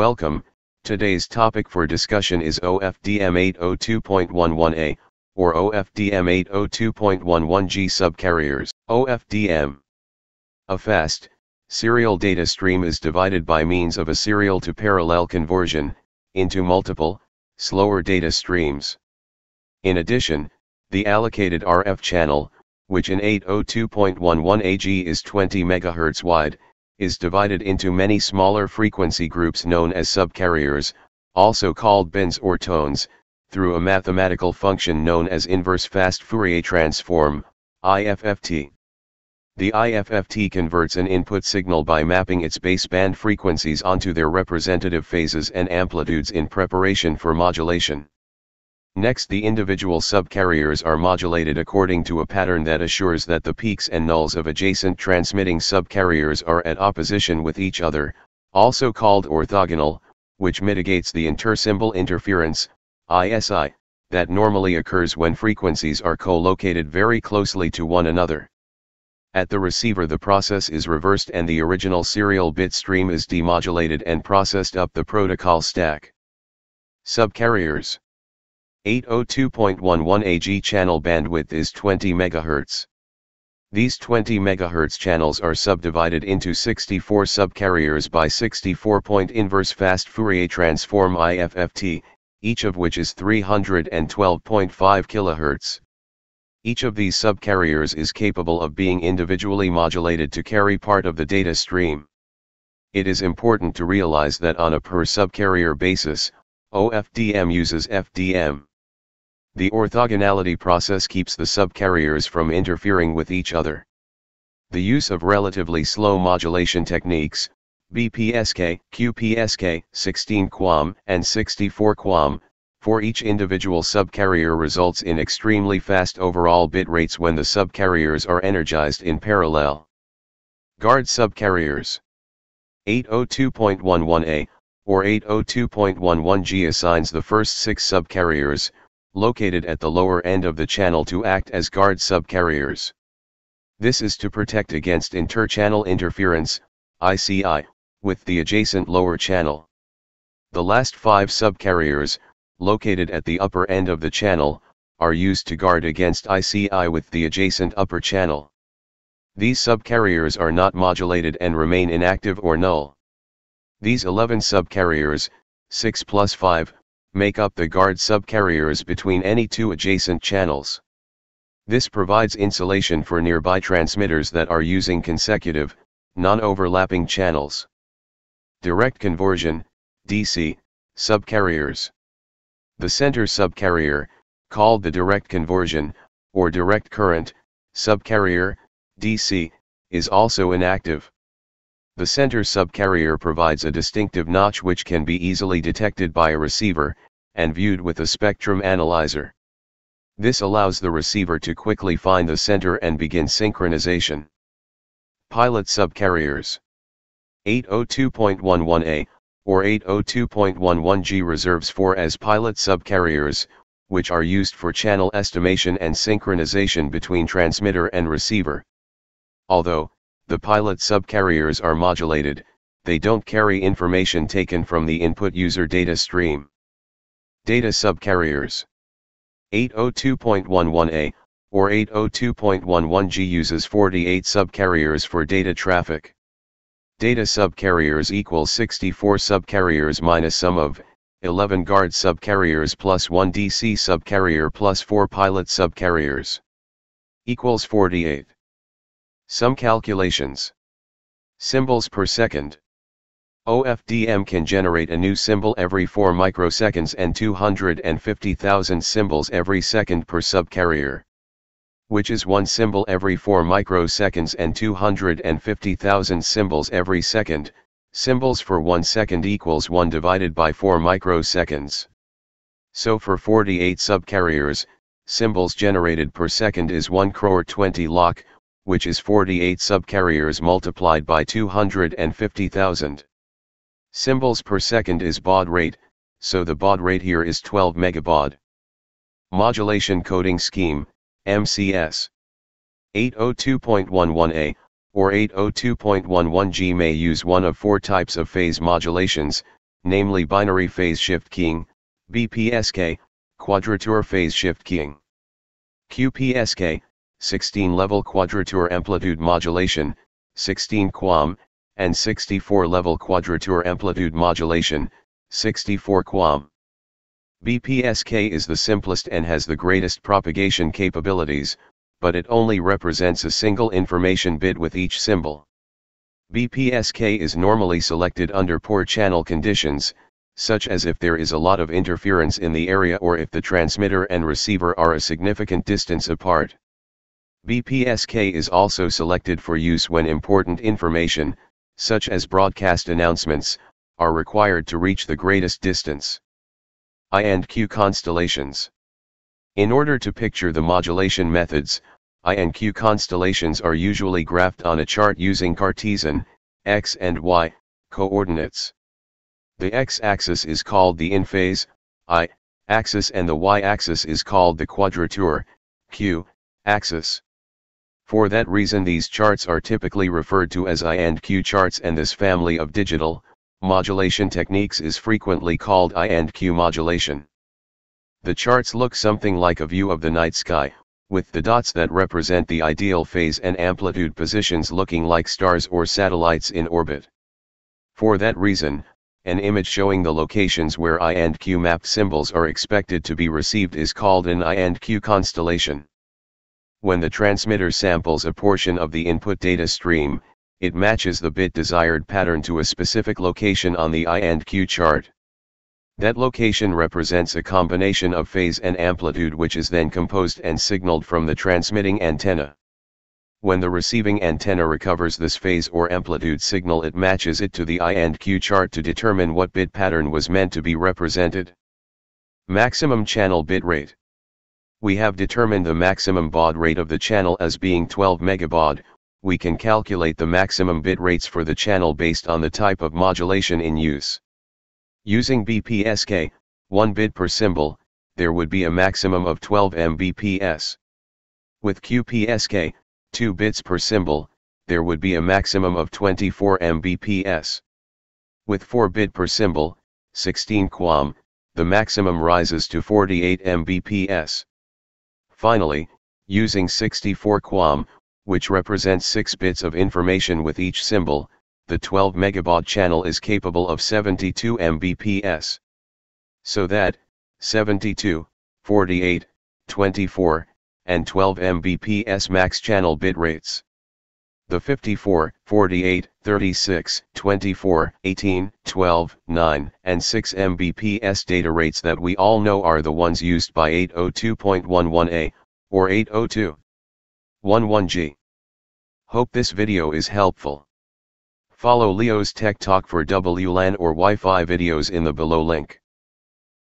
Welcome, today's topic for discussion is OFDM 802.11a, or OFDM 802.11g subcarriers. OFDM A fast, serial data stream is divided by means of a serial to parallel conversion, into multiple, slower data streams. In addition, the allocated RF channel, which in 802.11 AG is 20 MHz wide, is divided into many smaller frequency groups known as subcarriers, also called bins or tones, through a mathematical function known as inverse fast Fourier transform, IFFT. The IFFT converts an input signal by mapping its baseband frequencies onto their representative phases and amplitudes in preparation for modulation. Next the individual subcarriers are modulated according to a pattern that assures that the peaks and nulls of adjacent transmitting subcarriers are at opposition with each other, also called orthogonal, which mitigates the intersymbol interference, ISI, that normally occurs when frequencies are co-located very closely to one another. At the receiver the process is reversed and the original serial bit stream is demodulated and processed up the protocol stack. Subcarriers 802.11 AG channel bandwidth is 20 MHz. These 20 MHz channels are subdivided into 64 subcarriers by 64-point inverse fast Fourier transform IFFT, each of which is 312.5 kHz. Each of these subcarriers is capable of being individually modulated to carry part of the data stream. It is important to realize that on a per subcarrier basis, OFDM uses FDM. The orthogonality process keeps the subcarriers from interfering with each other. The use of relatively slow modulation techniques, BPSK, QPSK, 16 QAM, and 64 QAM, for each individual subcarrier results in extremely fast overall bit rates when the subcarriers are energized in parallel. Guard subcarriers 802.11a or 802.11g assigns the first six subcarriers, located at the lower end of the channel to act as guard subcarriers. This is to protect against interchannel interference, ICI, with the adjacent lower channel. The last five subcarriers, located at the upper end of the channel, are used to guard against ICI with the adjacent upper channel. These subcarriers are not modulated and remain inactive or null. These 11 subcarriers, 6 plus 5, make up the guard subcarriers between any two adjacent channels. This provides insulation for nearby transmitters that are using consecutive, non-overlapping channels. Direct conversion, DC, subcarriers. The center subcarrier, called the direct conversion, or direct current, subcarrier, DC, is also inactive. The center subcarrier provides a distinctive notch which can be easily detected by a receiver, and viewed with a spectrum analyzer. This allows the receiver to quickly find the center and begin synchronization. Pilot subcarriers 802.11a or 802.11g reserves for as pilot subcarriers, which are used for channel estimation and synchronization between transmitter and receiver. Although, the pilot subcarriers are modulated, they don't carry information taken from the input user data stream. Data subcarriers 802.11a or 802.11g uses 48 subcarriers for data traffic. Data subcarriers equals 64 subcarriers minus sum of 11 guard subcarriers plus 1 DC subcarrier plus 4 pilot subcarriers equals 48. Some calculations. Symbols per second. OFDM can generate a new symbol every 4 microseconds and 250,000 symbols every second per subcarrier. Which is one symbol every 4 microseconds and 250,000 symbols every second, symbols for 1 second equals 1 divided by 4 microseconds. So for 48 subcarriers, symbols generated per second is 1 crore 20 lakh, which is 48 subcarriers multiplied by 250,000. Symbols per second is baud rate, so the baud rate here is 12 megabaud. Modulation Coding Scheme, MCS 802.11a, or 802.11g may use one of four types of phase modulations, namely binary phase shift keying, BPSK, quadrature phase shift keying, QPSK, 16 level quadrature amplitude modulation, 16 QAM, and 64 level quadrature amplitude modulation, 64 QAM. BPSK is the simplest and has the greatest propagation capabilities, but it only represents a single information bit with each symbol. BPSK is normally selected under poor channel conditions, such as if there is a lot of interference in the area or if the transmitter and receiver are a significant distance apart. BPSK is also selected for use when important information, such as broadcast announcements, are required to reach the greatest distance. I and Q constellations. In order to picture the modulation methods, I and Q constellations are usually graphed on a chart using Cartesian, X and Y, coordinates. The X-axis is called the in-phase, I, axis and the Y-axis is called the quadrature, Q, axis. For that reason these charts are typically referred to as I and Q charts and this family of digital, modulation techniques is frequently called I and Q modulation. The charts look something like a view of the night sky, with the dots that represent the ideal phase and amplitude positions looking like stars or satellites in orbit. For that reason, an image showing the locations where I and Q mapped symbols are expected to be received is called an I and Q constellation when the transmitter samples a portion of the input data stream, it matches the bit desired pattern to a specific location on the I and Q chart. That location represents a combination of phase and amplitude which is then composed and signaled from the transmitting antenna. When the receiving antenna recovers this phase or amplitude signal it matches it to the I and Q chart to determine what bit pattern was meant to be represented. Maximum channel bitrate we have determined the maximum baud rate of the channel as being 12 megabaud, we can calculate the maximum bit rates for the channel based on the type of modulation in use. Using BPSK, 1 bit per symbol, there would be a maximum of 12 Mbps. With QPSK, 2 bits per symbol, there would be a maximum of 24 Mbps. With 4 bit per symbol, 16 QAM, the maximum rises to 48 Mbps. Finally, using 64 QAM, which represents 6 bits of information with each symbol, the 12 megabaud channel is capable of 72 Mbps. So that, 72, 48, 24, and 12 Mbps max channel bit rates the 54, 48, 36, 24, 18, 12, 9, and 6 Mbps data rates that we all know are the ones used by 802.11a, or 802.11g. Hope this video is helpful. Follow Leo's Tech Talk for WLAN or Wi-Fi videos in the below link.